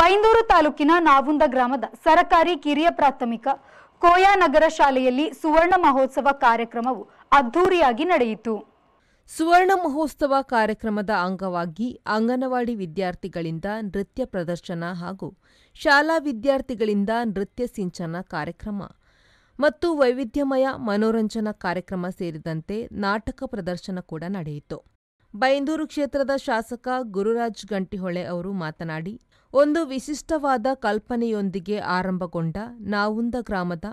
ಬೈಂದೂರು ತಾಲೂಕಿನ ನಾವುಂದ ಗ್ರಾಮದ ಸರಕಾರಿ ಕಿರಿಯ ಪ್ರಾಥಮಿಕ ಕೋಯಾ ನಗರ ಶಾಲೆಯಲ್ಲಿ ಸುವರ್ಣ ಮಹೋತ್ಸವ ಕಾರ್ಯಕ್ರಮವು ಅದ್ಧೂರಿಯಾಗಿ ನಡೆಯಿತು ಸುವರ್ಣ ಮಹೋತ್ಸವ ಕಾರ್ಯಕ್ರಮದ ಅಂಗವಾಗಿ ಅಂಗನವಾಡಿ ವಿದ್ಯಾರ್ಥಿಗಳಿಂದ ನೃತ್ಯ ಪ್ರದರ್ಶನ ಹಾಗೂ ಶಾಲಾ ವಿದ್ಯಾರ್ಥಿಗಳಿಂದ ನೃತ್ಯ ಸಿಂಚನ ಕಾರ್ಯಕ್ರಮ ಮತ್ತು ವೈವಿಧ್ಯಮಯ ಮನೋರಂಜನಾ ಕಾರ್ಯಕ್ರಮ ಸೇರಿದಂತೆ ನಾಟಕ ಪ್ರದರ್ಶನ ಕೂಡ ನಡೆಯಿತು ಬೈಂದೂರು ಕ್ಷೇತ್ರದ ಶಾಸಕ ಗುರುರಾಜ್ ಗಂಟಿಹೊಳೆ ಅವರು ಮಾತನಾಡಿ ಒಂದು ವಿಶಿಷ್ಟವಾದ ಕಲ್ಪನೆಯೊಂದಿಗೆ ಆರಂಭಗೊಂಡ ನಾವುಂದ ಗ್ರಾಮದ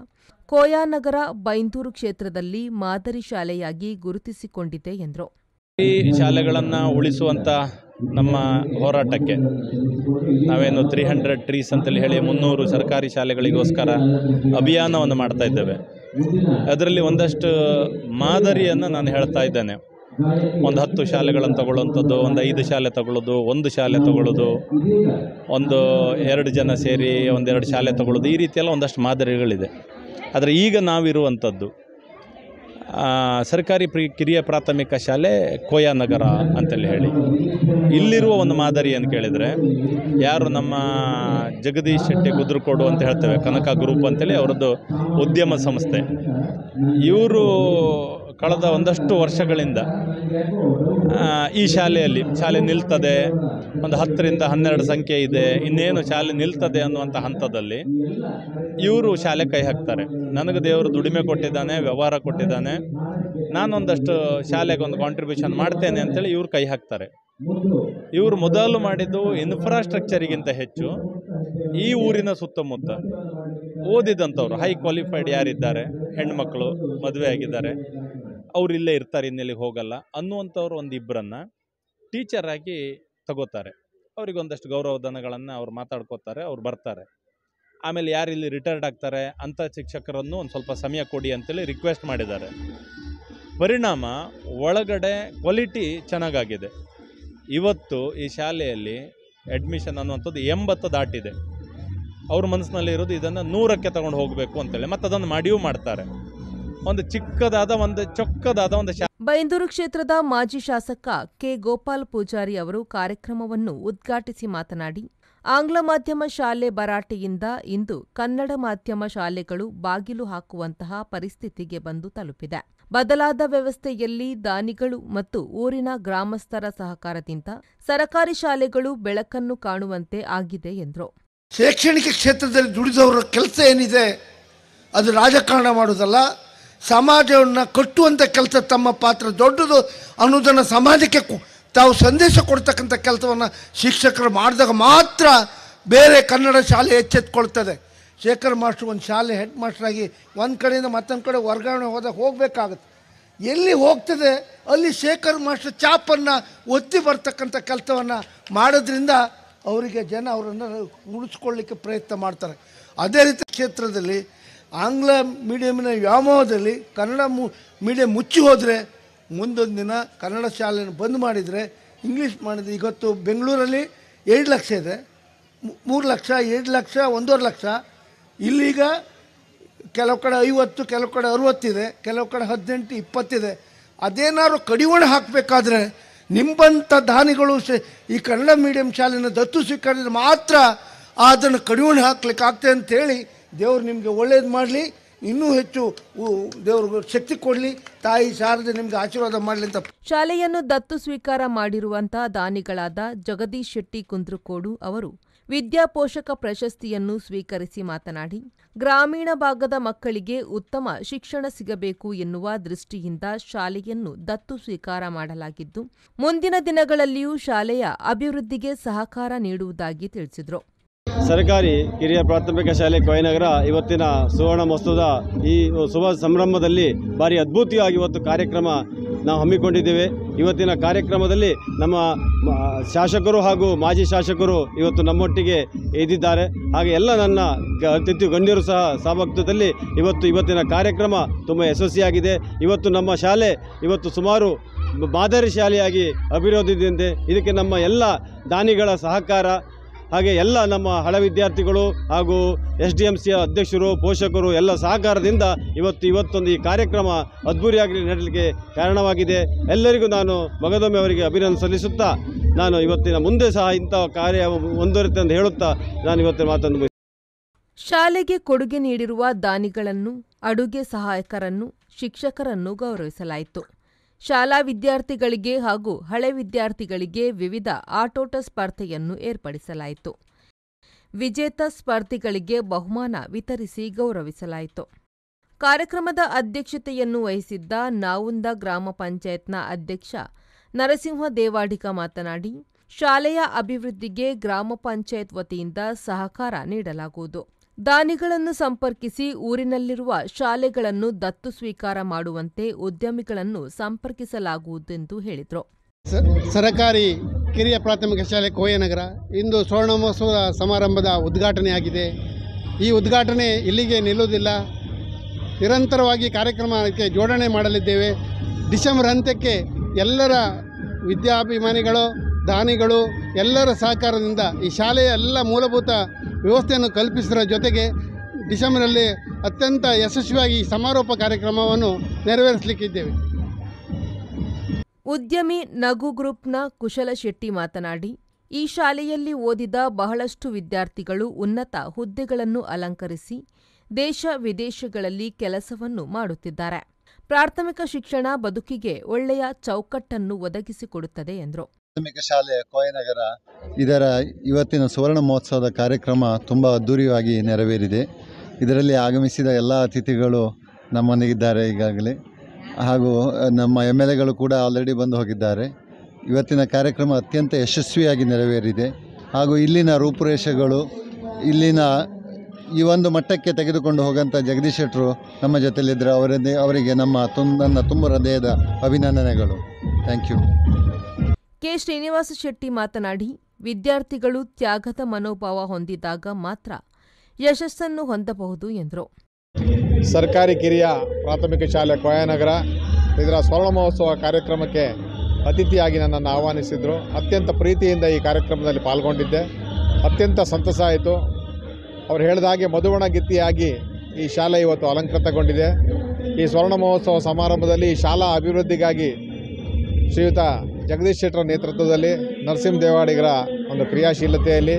ಕೋಯಾನಗರ ಬೈಂದೂರು ಕ್ಷೇತ್ರದಲ್ಲಿ ಮಾದರಿ ಶಾಲೆಯಾಗಿ ಗುರುತಿಸಿಕೊಂಡಿದೆ ಎಂದರು ಶಾಲೆಗಳನ್ನು ಉಳಿಸುವಂತ ನಮ್ಮ ಹೋರಾಟಕ್ಕೆ ನಾವೇನು ತ್ರೀ ಹಂಡ್ರೆಡ್ ಟ್ರೀಸ್ ಅಂತೇಳಿ ಹೇಳಿ ಮುನ್ನೂರು ಸರ್ಕಾರಿ ಶಾಲೆಗಳಿಗೋಸ್ಕರ ಅಭಿಯಾನವನ್ನು ಮಾಡ್ತಾ ಇದ್ದೇವೆ ಅದರಲ್ಲಿ ಒಂದಷ್ಟು ಮಾದರಿಯನ್ನು ನಾನು ಹೇಳ್ತಾ ಇದ್ದೇನೆ ಒಂದು ಹತ್ತು ಶಾಲೆಗಳನ್ನು ತಗೊಳ್ಳುವಂಥದ್ದು ಒಂದು ಐದು ಶಾಲೆ ತಗೊಳ್ಳೋದು ಒಂದು ಶಾಲೆ ತಗೊಳ್ಳೋದು ಒಂದು ಎರಡು ಜನ ಸೇರಿ ಒಂದೆರಡು ಶಾಲೆ ತಗೊಳ್ಳೋದು ಈ ರೀತಿಯೆಲ್ಲ ಒಂದಷ್ಟು ಮಾದರಿಗಳಿದೆ ಆದರೆ ಈಗ ನಾವಿರುವಂಥದ್ದು ಸರ್ಕಾರಿ ಪ್ರಿ ಕಿರಿಯ ಪ್ರಾಥಮಿಕ ಶಾಲೆ ಕೋಯಾನಗರ ನಗರ ಅಂತೇಳಿ ಹೇಳಿ ಇಲ್ಲಿರುವ ಒಂದು ಮಾದರಿ ಅಂತ ಕೇಳಿದರೆ ಯಾರು ನಮ್ಮ ಜಗದೀಶ್ ಶೆಟ್ಟಿ ಗುದ್ರಕೋಡು ಅಂತ ಹೇಳ್ತೇವೆ ಕನಕ ಗ್ರೂಪ್ ಅಂತೇಳಿ ಅವರದ್ದು ಉದ್ಯಮ ಸಂಸ್ಥೆ ಇವರು ಕಳೆದ ಒಂದಷ್ಟು ವರ್ಷಗಳಿಂದ ಈ ಶಾಲೆಯಲ್ಲಿ ಶಾಲೆ ನಿಲ್ತದೆ ಒಂದು ಹತ್ತರಿಂದ ಹನ್ನೆರಡು ಸಂಖ್ಯೆ ಇದೆ ಇನ್ನೇನು ಶಾಲೆ ನಿಲ್ತದೆ ಅನ್ನುವಂಥ ಹಂತದಲ್ಲಿ ಇವರು ಶಾಲೆ ಕೈ ಹಾಕ್ತಾರೆ ನನಗೆ ದೇವರು ದುಡಿಮೆ ಕೊಟ್ಟಿದ್ದಾನೆ ವ್ಯವಹಾರ ಕೊಟ್ಟಿದ್ದಾನೆ ನಾನೊಂದಷ್ಟು ಶಾಲೆಗೆ ಒಂದು ಕಾಂಟ್ರಿಬ್ಯೂಷನ್ ಮಾಡ್ತೇನೆ ಅಂತೇಳಿ ಇವರು ಕೈ ಹಾಕ್ತಾರೆ ಇವರು ಮೊದಲು ಮಾಡಿದ್ದು ಇನ್ಫ್ರಾಸ್ಟ್ರಕ್ಚರಿಗಿಂತ ಹೆಚ್ಚು ಈ ಊರಿನ ಸುತ್ತಮುತ್ತ ಓದಿದಂಥವ್ರು ಹೈ ಕ್ವಾಲಿಫೈಡ್ ಯಾರಿದ್ದಾರೆ ಹೆಣ್ಮಕ್ಳು ಮದುವೆ ಆಗಿದ್ದಾರೆ ಅವ್ರು ಇಲ್ಲೇ ಇರ್ತಾರೆ ಇನ್ನೆಲ್ಲಿಗೆ ಹೋಗಲ್ಲ ಅನ್ನುವಂಥವ್ರು ಒಂದು ಟೀಚರ್ ಆಗಿ ತಗೋತಾರೆ ಅವರಿಗೊಂದಷ್ಟು ಗೌರವಧನಗಳನ್ನು ಅವ್ರು ಮಾತಾಡ್ಕೋತಾರೆ ಅವ್ರು ಬರ್ತಾರೆ ಆಮೇಲೆ ಯಾರು ಇಲ್ಲಿ ರಿಟೈರ್ಡ್ ಆಗ್ತಾರೆ ಅಂಥ ಶಿಕ್ಷಕರನ್ನು ಒಂದು ಸ್ವಲ್ಪ ಸಮಯ ಕೊಡಿ ಅಂತೇಳಿ ರಿಕ್ವೆಸ್ಟ್ ಮಾಡಿದ್ದಾರೆ ಪರಿಣಾಮ ಒಳಗಡೆ ಕ್ವಾಲಿಟಿ ಚೆನ್ನಾಗಾಗಿದೆ ಇವತ್ತು ಈ ಶಾಲೆಯಲ್ಲಿ ಅಡ್ಮಿಷನ್ ಅನ್ನುವಂಥದ್ದು ಎಂಬತ್ತು ದಾಟಿದೆ ಅವ್ರ ಇರೋದು ಇದನ್ನು ನೂರಕ್ಕೆ ತಗೊಂಡು ಹೋಗಬೇಕು ಅಂತೇಳಿ ಮತ್ತು ಅದನ್ನು ಮಾಡಿಯೂ ಮಾಡ್ತಾರೆ ಒಂದು ಚಿಕ್ಕದಾದ ಒಂದು ಚೊಕ್ಕದಾದ ಒಂದು ಬೈಂದೂರು ಕ್ಷೇತ್ರದ ಮಾಜಿ ಶಾಸಕ ಕೆ ಗೋಪಾಲ್ ಪೂಜಾರಿ ಅವರು ಕಾರ್ಯಕ್ರಮವನ್ನು ಉದ್ಘಾಟಿಸಿ ಮಾತನಾಡಿ ಆಂಗ್ಲ ಮಾಧ್ಯಮ ಶಾಲೆ ಭರಾಟೆಯಿಂದ ಇಂದು ಕನ್ನಡ ಮಾಧ್ಯಮ ಶಾಲೆಗಳು ಬಾಗಿಲು ಹಾಕುವಂತಹ ಪರಿಸ್ಥಿತಿಗೆ ಬಂದು ತಲುಪಿದೆ ಬದಲಾದ ವ್ಯವಸ್ಥೆಯಲ್ಲಿ ದಾನಿಗಳು ಮತ್ತು ಊರಿನ ಗ್ರಾಮಸ್ಥರ ಸಹಕಾರದಿಂದ ಸರಕಾರಿ ಶಾಲೆಗಳು ಬೆಳಕನ್ನು ಕಾಣುವಂತೆ ಆಗಿದೆ ಎಂದರು ಶೈಕ್ಷಣಿಕ ಕ್ಷೇತ್ರದಲ್ಲಿ ದುಡಿದವರ ಕೆಲಸ ಏನಿದೆ ಅದು ರಾಜಕಾರಣ ಮಾಡುವುದಲ್ಲ ಸಮಾಜವನ್ನು ಕಟ್ಟುವಂಥ ಕೆಲಸ ತಮ್ಮ ಪಾತ್ರ ದೊಡ್ಡದು ಅನ್ನೋದನ್ನು ಸಮಾಜಕ್ಕೆ ತಾವು ಸಂದೇಶ ಕೊಡ್ತಕ್ಕಂಥ ಕೆಲಸವನ್ನು ಶಿಕ್ಷಕರು ಮಾಡಿದಾಗ ಮಾತ್ರ ಬೇರೆ ಕನ್ನಡ ಶಾಲೆ ಎಚ್ಚೆತ್ಕೊಳ್ತದೆ ಶೇಖರ್ ಮಾಸ್ಟರ್ ಒಂದು ಶಾಲೆ ಹೆಡ್ ಮಾಸ್ಟ್ರಾಗಿ ಒಂದು ಕಡೆಯಿಂದ ಮತ್ತೊಂದು ಕಡೆ ವರ್ಗಾವಣೆ ಹೋದಾಗ ಹೋಗಬೇಕಾಗುತ್ತೆ ಎಲ್ಲಿ ಹೋಗ್ತದೆ ಅಲ್ಲಿ ಶೇಖರ್ ಮಾಸ್ಟರ್ ಚಾಪನ್ನು ಒತ್ತಿ ಬರ್ತಕ್ಕಂಥ ಕೆಲಸವನ್ನು ಮಾಡೋದ್ರಿಂದ ಅವರಿಗೆ ಜನ ಅವರನ್ನು ಉಳಿಸ್ಕೊಳ್ಳಿಕ್ಕೆ ಪ್ರಯತ್ನ ಮಾಡ್ತಾರೆ ಅದೇ ರೀತಿ ಕ್ಷೇತ್ರದಲ್ಲಿ ಆಂಗ್ಲ ಮೀಡಿಯಮಿನ ವ್ಯಾಮೋಹದಲ್ಲಿ ಕನ್ನಡ ಮು ಮೀಡಿಯಂ ಮುಚ್ಚಿ ಹೋದರೆ ಮುಂದೊಂದು ದಿನ ಕನ್ನಡ ಶಾಲೆಯನ್ನು ಬಂದ್ ಮಾಡಿದರೆ ಇಂಗ್ಲೀಷ್ ಮಾಡಿದರೆ ಇವತ್ತು ಬೆಂಗಳೂರಲ್ಲಿ ಎರಡು ಲಕ್ಷ ಇದೆ ಮೂರು ಲಕ್ಷ ಎರಡು ಲಕ್ಷ ಒಂದೂವರೆ ಲಕ್ಷ ಇಲ್ಲಿಗ ಕೆಲವು ಕಡೆ ಐವತ್ತು ಕೆಲವು ಕಡೆ ಅರುವತ್ತಿದೆ ಕೆಲವು ಕಡೆ ಹದಿನೆಂಟು ಇಪ್ಪತ್ತಿದೆ ಅದೇನಾದ್ರು ಕಡಿವಾಣ ಹಾಕಬೇಕಾದ್ರೆ ನಿಂಬಂಥ ದಾನಿಗಳು ಈ ಕನ್ನಡ ಮೀಡಿಯಂ ಶಾಲೆಯನ್ನು ದತ್ತು ಸ್ವೀಕರಿಸಿದ್ರೆ ಮಾತ್ರ ಅದನ್ನು ಕಡಿವಾಣ ಹಾಕ್ಲಿಕ್ಕೆ ಆಗ್ತದೆ ಅಂತೇಳಿ ದೇವರು ನಿಮಗೆ ಒಳ್ಳೇದು ಮಾಡಲಿ ಇನ್ನೂ ಹೆಚ್ಚು ದೇವರು ಶಕ್ತಿ ಕೊಡಲಿ ತಾಯಿ ಶಾರದೆ ನಿಮ್ಗೆ ಆಶೀರ್ವಾದ ಮಾಡಲಿ ಅಂತ ಶಾಲೆಯನ್ನು ದತ್ತು ಸ್ವೀಕಾರ ಮಾಡಿರುವಂತಹ ದಾನಿಗಳಾದ ಜಗದೀಶ್ ಶೆಟ್ಟಿ ಕುಂದ್ರಕೋಡು ಅವರು ವಿದ್ಯಾಪೋಷಕ ಪ್ರಶಸ್ತಿಯನ್ನು ಸ್ವೀಕರಿಸಿ ಮಾತನಾಡಿ ಗ್ರಾಮೀಣ ಭಾಗದ ಮಕ್ಕಳಿಗೆ ಉತ್ತಮ ಶಿಕ್ಷಣ ಸಿಗಬೇಕು ಎನ್ನುವ ದೃಷ್ಟಿಯಿಂದ ಶಾಲೆಯನ್ನು ದತ್ತು ಸ್ವೀಕಾರ ಮಾಡಲಾಗಿದ್ದು ಮುಂದಿನ ದಿನಗಳಲ್ಲಿಯೂ ಶಾಲೆಯ ಅಭಿವೃದ್ಧಿಗೆ ಸಹಕಾರ ನೀಡುವುದಾಗಿ ತಿಳಿಸಿದರು ಸರ್ಕಾರಿ ಹಿರಿಯ ಪ್ರಾಥಮಿಕ ಶಾಲೆ ಕೊಯನಗರ ಇವತ್ತಿನ ಸುವರ್ಣ ಮಹೋತ್ಸವದ ಈ ಶುಭ ಸಂಭ್ರಮದಲ್ಲಿ ಭಾರಿ ಅದ್ಭುತವಾಗಿ ಇವತ್ತು ಕಾರ್ಯಕ್ರಮ ನಾವು ಹಮ್ಮಿಕೊಂಡಿದ್ದೇವೆ ಇವತ್ತಿನ ಕಾರ್ಯಕ್ರಮದಲ್ಲಿ ನಮ್ಮ ಶಾಸಕರು ಹಾಗೂ ಮಾಜಿ ಶಾಸಕರು ಇವತ್ತು ನಮ್ಮೊಟ್ಟಿಗೆ ಇದ್ದಿದ್ದಾರೆ ಹಾಗೆ ಎಲ್ಲ ನನ್ನ ಅತಿಥಿ ಗಣ್ಯರು ಸಹ ಸಹಭಾಗಿತ್ವದಲ್ಲಿ ಇವತ್ತು ಇವತ್ತಿನ ಕಾರ್ಯಕ್ರಮ ತುಂಬ ಯಶಸ್ವಿಯಾಗಿದೆ ಇವತ್ತು ನಮ್ಮ ಶಾಲೆ ಇವತ್ತು ಸುಮಾರು ಮಾದರಿ ಶಾಲೆಯಾಗಿ ಅಭಿವೃದ್ಧಿ ಇದಕ್ಕೆ ನಮ್ಮ ಎಲ್ಲ ದಾನಿಗಳ ಸಹಕಾರ ಹಾಗೆ ಎಲ್ಲ ನಮ್ಮ ಹಳ ವಿದ್ಯಾರ್ಥಿಗಳು ಹಾಗೂ ಎಸ್ ಡಿ ಎಂ ಸಿಯ ಅಧ್ಯಕ್ಷರು ಪೋಷಕರು ಎಲ್ಲ ಸಹಕಾರದಿಂದ ಇವತ್ತು ಇವತ್ತೊಂದು ಈ ಕಾರ್ಯಕ್ರಮ ಅದ್ಭುರಿಯಾಗಿ ನಡಲಿಕ್ಕೆ ಕಾರಣವಾಗಿದೆ ಎಲ್ಲರಿಗೂ ನಾನು ಮಗದೊಮ್ಮೆ ಅವರಿಗೆ ಅಭಿನಂದನೆ ಸಲ್ಲಿಸುತ್ತಾ ನಾನು ಇವತ್ತಿನ ಮುಂದೆ ಸಹ ಇಂಥ ಕಾರ್ಯ ಮುಂದುವರಿತೆ ಅಂತ ಹೇಳುತ್ತಾ ನಾನು ಇವತ್ತಿನ ಮಾತನ್ನು ಶಾಲೆಗೆ ಕೊಡುಗೆ ನೀಡಿರುವ ದಾನಿಗಳನ್ನು ಅಡುಗೆ ಸಹಾಯಕರನ್ನು ಶಿಕ್ಷಕರನ್ನು ಗೌರವಿಸಲಾಯಿತು ಶಾಲಾ ವಿದ್ಯಾರ್ಥಿಗಳಿಗೆ ಹಾಗೂ ಹಳೆ ವಿದ್ಯಾರ್ಥಿಗಳಿಗೆ ವಿವಿಧ ಆಟೋಟ ಸ್ಪರ್ಧೆಯನ್ನು ಏರ್ಪಡಿಸಲಾಯಿತು ವಿಜೇತ ಸ್ಪರ್ಧಿಗಳಿಗೆ ಬಹುಮಾನ ವಿತರಿಸಿ ಗೌರವಿಸಲಾಯಿತು ಕಾರ್ಯಕ್ರಮದ ಅಧ್ಯಕ್ಷತೆಯನ್ನು ವಹಿಸಿದ್ದ ನಾವುಂದ ಗ್ರಾಮ ಪಂಚಾಯತ್ನ ಅಧ್ಯಕ್ಷ ನರಸಿಂಹ ದೇವಾಡಿಕ ಮಾತನಾಡಿ ಶಾಲೆಯ ಅಭಿವೃದ್ಧಿಗೆ ಗ್ರಾಮ ಪಂಚಾಯತ್ ವತಿಯಿಂದ ಸಹಕಾರ ನೀಡಲಾಗುವುದು ದಾನಿಗಳನ್ನು ಸಂಪರ್ಕಿಸಿ ಊರಿನಲ್ಲಿರುವ ಶಾಲೆಗಳನ್ನು ದತ್ತು ಸ್ವೀಕಾರ ಮಾಡುವಂತೆ ಉದ್ಯಮಿಗಳನ್ನು ಸಂಪರ್ಕಿಸಲಾಗುವುದೆಂದು ಹೇಳಿದರು ಸರಕಾರಿ ಕಿರಿಯ ಪ್ರಾಥಮಿಕ ಶಾಲೆ ಕೋಯನಗರ ಇಂದು ಮಹೋತ್ಸವ ಸಮಾರಂಭದ ಉದ್ಘಾಟನೆಯಾಗಿದೆ ಈ ಉದ್ಘಾಟನೆ ಇಲ್ಲಿಗೆ ನಿಲ್ಲುವುದಿಲ್ಲ ನಿರಂತರವಾಗಿ ಕಾರ್ಯಕ್ರಮಕ್ಕೆ ಜೋಡಣೆ ಮಾಡಲಿದ್ದೇವೆ ಡಿಸೆಂಬರ್ ಅಂತ್ಯಕ್ಕೆ ಎಲ್ಲರ ವಿದ್ಯಾಭಿಮಾನಿಗಳು ದಾನಿಗಳು ಎಲ್ಲರ ಸಹಕಾರದಿಂದ ಈ ಶಾಲೆಯ ಎಲ್ಲ ಮೂಲಭೂತ ವ್ಯವಸ್ಥೆಯನ್ನು ಕಲ್ಪಿಸಿದ ಜೊತೆಗೆ ಡಿಸೆಂಬರ್ನಲ್ಲಿ ಅತ್ಯಂತ ಯಶಸ್ವಿಯಾಗಿ ಈ ಸಮಾರೋಪ ಕಾರ್ಯಕ್ರಮವನ್ನು ನೆರವೇರಿಸಲಿಕ್ಕಿದ್ದೇವೆ ಉದ್ಯಮಿ ನಗು ಗ್ರೂಪ್ನ ಕುಶಲ ಶೆಟ್ಟಿ ಮಾತನಾಡಿ ಈ ಶಾಲೆಯಲ್ಲಿ ಓದಿದ ಬಹಳಷ್ಟು ವಿದ್ಯಾರ್ಥಿಗಳು ಉನ್ನತ ಹುದ್ದೆಗಳನ್ನು ಅಲಂಕರಿಸಿ ದೇಶ ವಿದೇಶಗಳಲ್ಲಿ ಕೆಲಸವನ್ನು ಮಾಡುತ್ತಿದ್ದಾರೆ ಪ್ರಾಥಮಿಕ ಶಿಕ್ಷಣ ಬದುಕಿಗೆ ಒಳ್ಳೆಯ ಚೌಕಟ್ಟನ್ನು ಒದಗಿಸಿಕೊಡುತ್ತದೆ ಎಂದರು ಪ್ರಾಥಮಿಕ ಶಾಲೆ ಕೋಯನಗರ ಇದರ ಇವತ್ತಿನ ಸುವರ್ಣ ಮಹೋತ್ಸವದ ಕಾರ್ಯಕ್ರಮ ತುಂಬ ಅದ್ಧೂರಿಯಾಗಿ ನೆರವೇರಿದೆ ಇದರಲ್ಲಿ ಆಗಮಿಸಿದ ಎಲ್ಲ ಅತಿಥಿಗಳು ನಮ್ಮೊಂದಿಗಿದ್ದಾರೆ ಈಗಾಗಲೇ ಹಾಗೂ ನಮ್ಮ ಎಮ್ ಎಲ್ ಎಗಳು ಕೂಡ ಆಲ್ರೆಡಿ ಬಂದು ಹೋಗಿದ್ದಾರೆ ಇವತ್ತಿನ ಕಾರ್ಯಕ್ರಮ ಅತ್ಯಂತ ಯಶಸ್ವಿಯಾಗಿ ನೆರವೇರಿದೆ ಹಾಗೂ ಇಲ್ಲಿನ ರೂಪುರೇಷೆಗಳು ಇಲ್ಲಿನ ಈ ಒಂದು ಮಟ್ಟಕ್ಕೆ ತೆಗೆದುಕೊಂಡು ಹೋಗಂಥ ಜಗದೀಶ್ ಶೆಟ್ಟರು ನಮ್ಮ ಜೊತೆಯಲ್ಲಿದ್ದರೆ ಅವರದೇ ಅವರಿಗೆ ನಮ್ಮ ತುಂಬ ನನ್ನ ತುಂಬ ಹೃದಯದ ಅಭಿನಂದನೆಗಳು thank you K Srinivasa Shetty ಮಾತನಾಡಿ ವಿದ್ಯಾರ್ಥಿಗಳು ತ್ಯಾಗದ ಮನೋಭಾವ ಹೊಂದಿದಾಗ ಮಾತ್ರ ಯಶಸ್ಸನ್ನು ಹೊಂದಬಹುದು ಎಂದರು ಸರ್ಕಾರಿ ಕಿರಿಯ ಪ್ರಾಥಮಿಕ ಶಾಲೆ ಕೋಯಾನಗರ ಇದರ ಸ್ವರ್ಣ ಮಹೋತ್ಸವ ಕಾರ್ಯಕ್ರಮಕ್ಕೆ ಅತಿಥಿಯಾಗಿ ನನ್ನನ್ನು ಆಹ್ವಾನಿಸಿದರು ಅತ್ಯಂತ ಪ್ರೀತಿಯಿಂದ ಈ ಕಾರ್ಯಕ್ರಮದಲ್ಲಿ ಪಾಲ್ಗೊಂಡಿದ್ದೆ ಅತ್ಯಂತ ಸಂತಸ ಆಯಿತು ಅವರು ಹೇಳಿದ ಹಾಗೆ ಮಧುವಣ ಗಿತ್ತಿಯಾಗಿ ಈ ಶಾಲೆ ಇವತ್ತು ಅಲಂಕೃತಗೊಂಡಿದೆ ಈ ಸ್ವರ್ಣ ಮಹೋತ್ಸವ ಸಮಾರಂಭದಲ್ಲಿ ಶಾಲಾ ಅಭಿವೃದ್ಧಿಗಾಗಿ ಶ್ರೀಯುತ ಜಗದೀಶ್ ಶೆಟ್ಟರ್ ನೇತೃತ್ವದಲ್ಲಿ ನರಸಿಂಹ ದೇವಾಡಿಗರ ಒಂದು ಕ್ರಿಯಾಶೀಲತೆಯಲ್ಲಿ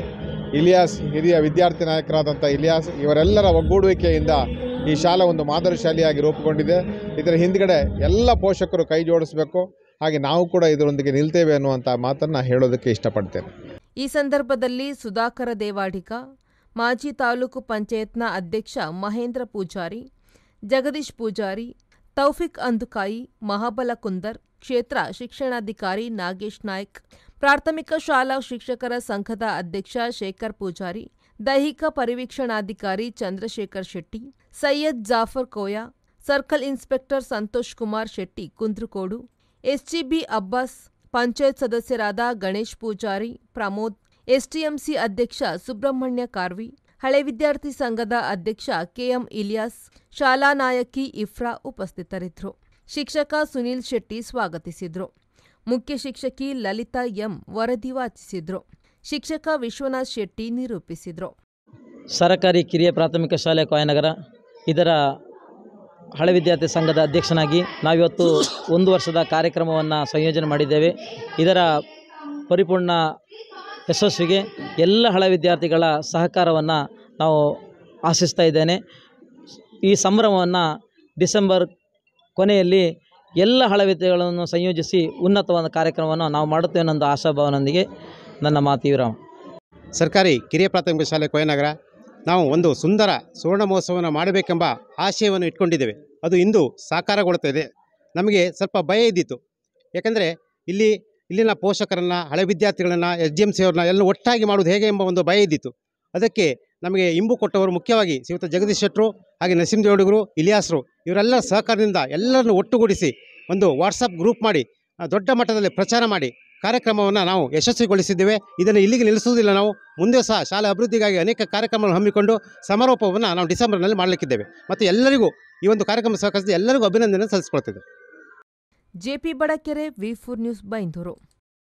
ಇಲಿಯಾಸ್ ಹಿರಿಯ ವಿದ್ಯಾರ್ಥಿ ನಾಯಕರಾದಂಥ ಇಲಿಯಾಸ್ ಇವರೆಲ್ಲರ ಒಗ್ಗೂಡುವಿಕೆಯಿಂದ ಈ ಶಾಲೆ ಒಂದು ಮಾದರಿ ಶಾಲೆಯಾಗಿ ರೂಪುಗೊಂಡಿದೆ ಇದರ ಹಿಂದ್ಗಡೆ ಎಲ್ಲ ಪೋಷಕರು ಕೈ ಜೋಡಿಸಬೇಕು ಹಾಗೆ ನಾವು ಕೂಡ ಇದರೊಂದಿಗೆ ನಿಲ್ತೇವೆ ಅನ್ನುವಂಥ ಮಾತನ್ನು ಹೇಳೋದಕ್ಕೆ ಇಷ್ಟಪಡ್ತೇನೆ ಈ ಸಂದರ್ಭದಲ್ಲಿ ಸುಧಾಕರ ದೇವಾಡಿಕ ಮಾಜಿ ತಾಲೂಕು ಪಂಚಾಯತ್ನ ಅಧ್ಯಕ್ಷ ಮಹೇಂದ್ರ ಪೂಜಾರಿ ಜಗದೀಶ್ ಪೂಜಾರಿ ತೌಫಿಕ್ ಅಂದುಕಾಯಿ ಮಹಾಬಲ ಕುಂದರ್ ಕ್ಷೇತ್ರ ಶಿಕ್ಷಣಾಧಿಕಾರಿ ನಾಗೇಶ್ ನಾಯ್ಕ್ ಪ್ರಾಥಮಿಕ ಶಾಲಾ ಶಿಕ್ಷಕರ ಸಂಘದ ಅಧ್ಯಕ್ಷ ಶೇಖರ್ ಪೂಜಾರಿ ದೈಹಿಕ ಪರಿವೀಕ್ಷಣಾಧಿಕಾರಿ Chandrashekhar Shetty Syed Jafar Koya circle inspector Santosh Kumar Shetty Kundrakodu SGB Abbas panchayat ಸದಸ್ಯರಾದ ಗಣೇಶ್ ಪೂಜಾರಿ ಪ್ರಮೋದ್ ಎಸ್ಟಿಎಂಸಿ ಅಧ್ಯಕ್ಷ ಸುಬ್ರಹ್ಮಣ್ಯ ಕಾರ್ವಿ ಹಳೆ ವಿದ್ಯಾರ್ಥಿ ಸಂಘದ ಅಧ್ಯಕ್ಷ ಕೆಎಂ ಇಲಿಯಾಸ್ ಶಾಲಾ ನಾಯಕಿ ಇಫ್ರಾ ಉಪಸ್ಥಿತರಿದ್ದರು ಶಿಕ್ಷಕ ಸುನೀಲ್ ಶೆಟ್ಟಿ ಸ್ವಾಗತಿಸಿದ್ರು ಮುಖ್ಯ ಶಿಕ್ಷಕಿ ಲಲಿತಾ ಎಂ ವರದಿ ವಾಚಿಸಿದ್ರು ಶಿಕ್ಷಕ ವಿಶ್ವನಾಥ್ ಶೆಟ್ಟಿ ನಿರೂಪಿಸಿದರು ಸರಕಾರಿ ಕಿರಿಯ ಪ್ರಾಥಮಿಕ ಶಾಲೆ ಕಾಯನಗರ ಇದರ ಹಳೆ ವಿದ್ಯಾರ್ಥಿ ಸಂಘದ ಅಧ್ಯಕ್ಷನಾಗಿ ನಾವಿವತ್ತು ಒಂದು ವರ್ಷದ ಕಾರ್ಯಕ್ರಮವನ್ನು ಸಂಯೋಜನೆ ಮಾಡಿದ್ದೇವೆ ಇದರ ಪರಿಪೂರ್ಣ ಯಶಸ್ವಿಗೆ ಎಲ್ಲ ಹಳ ವಿದ್ಯಾರ್ಥಿಗಳ ಸಹಕಾರವನ್ನು ನಾವು ಆಶಿಸ್ತಾ ಇದ್ದೇನೆ ಈ ಸಂಭ್ರಮವನ್ನು ಡಿಸೆಂಬರ್ ಕೊನೆಯಲ್ಲಿ ಎಲ್ಲ ಹಳೆ ವಿದ್ಯೆಗಳನ್ನು ಸಂಯೋಜಿಸಿ ಉನ್ನತವಾದ ಕಾರ್ಯಕ್ರಮವನ್ನು ನಾವು ಮಾಡುತ್ತೇವೆ ಅನ್ನೋದು ಆಶಾಭಾವನೊಂದಿಗೆ ನನ್ನ ಮಾತು ಸರ್ಕಾರಿ ಕಿರಿಯ ಪ್ರಾಥಮಿಕ ಶಾಲೆ ಕೊಯನಗರ ನಾವು ಒಂದು ಸುಂದರ ಸುವರ್ಣ ಮಹೋತ್ಸವವನ್ನು ಮಾಡಬೇಕೆಂಬ ಆಶಯವನ್ನು ಇಟ್ಕೊಂಡಿದ್ದೇವೆ ಅದು ಇಂದು ಸಾಕಾರಗೊಳ್ತಾ ನಮಗೆ ಸ್ವಲ್ಪ ಭಯ ಇದ್ದಿತ್ತು ಯಾಕಂದರೆ ಇಲ್ಲಿ ಇಲ್ಲಿನ ಪೋಷಕರನ್ನು ಹಳೆ ವಿದ್ಯಾರ್ಥಿಗಳನ್ನು ಎಸ್ ಡಿ ಎಂ ಸಿ ಅವ್ರನ್ನ ಎಲ್ಲ ಒಟ್ಟಾಗಿ ಮಾಡೋದು ಹೇಗೆ ಎಂಬ ಒಂದು ಭಯ ಇದ್ದಿತ್ತು ಅದಕ್ಕೆ ನಮಗೆ ಇಂಬು ಕೊಟ್ಟವರು ಮುಖ್ಯವಾಗಿ ಶ್ರೀಯುತ ಜಗದೀಶ್ ಶೆಟ್ಟರು ಹಾಗೆ ನರಸಿಂಹದೇವಡಿಗರು ಇಲಿಯಾಸರು ಇವರೆಲ್ಲ ಸಹಕಾರದಿಂದ ಎಲ್ಲರನ್ನು ಒಟ್ಟುಗೂಡಿಸಿ ಒಂದು ವಾಟ್ಸಪ್ ಗ್ರೂಪ್ ಮಾಡಿ ದೊಡ್ಡ ಮಟ್ಟದಲ್ಲಿ ಪ್ರಚಾರ ಮಾಡಿ ಕಾರ್ಯಕ್ರಮವನ್ನು ನಾವು ಯಶಸ್ವಿಗೊಳಿಸಿದ್ದೇವೆ ಇದನ್ನು ಇಲ್ಲಿಗೆ ನಿಲ್ಲಿಸುವುದಿಲ್ಲ ನಾವು ಮುಂದೆ ಸಹ ಶಾಲೆ ಅಭಿವೃದ್ಧಿಗಾಗಿ ಅನೇಕ ಕಾರ್ಯಕ್ರಮಗಳನ್ನು ಹಮ್ಮಿಕೊಂಡು ಸಮಾರೋಪವನ್ನು ನಾವು ಡಿಸೆಂಬರ್ನಲ್ಲಿ ಮಾಡಲಿಕ್ಕಿದ್ದೇವೆ ಮತ್ತು ಎಲ್ಲರಿಗೂ ಈ ಒಂದು ಕಾರ್ಯಕ್ರಮ ಸಹಕರಿಸಿದ ಎಲ್ಲರಿಗೂ ಅಭಿನಂದನೆ ಸಲ್ಲಿಸಿಕೊಳ್ತಿದ್ದೇವೆ JP Badakere V four news Byndoor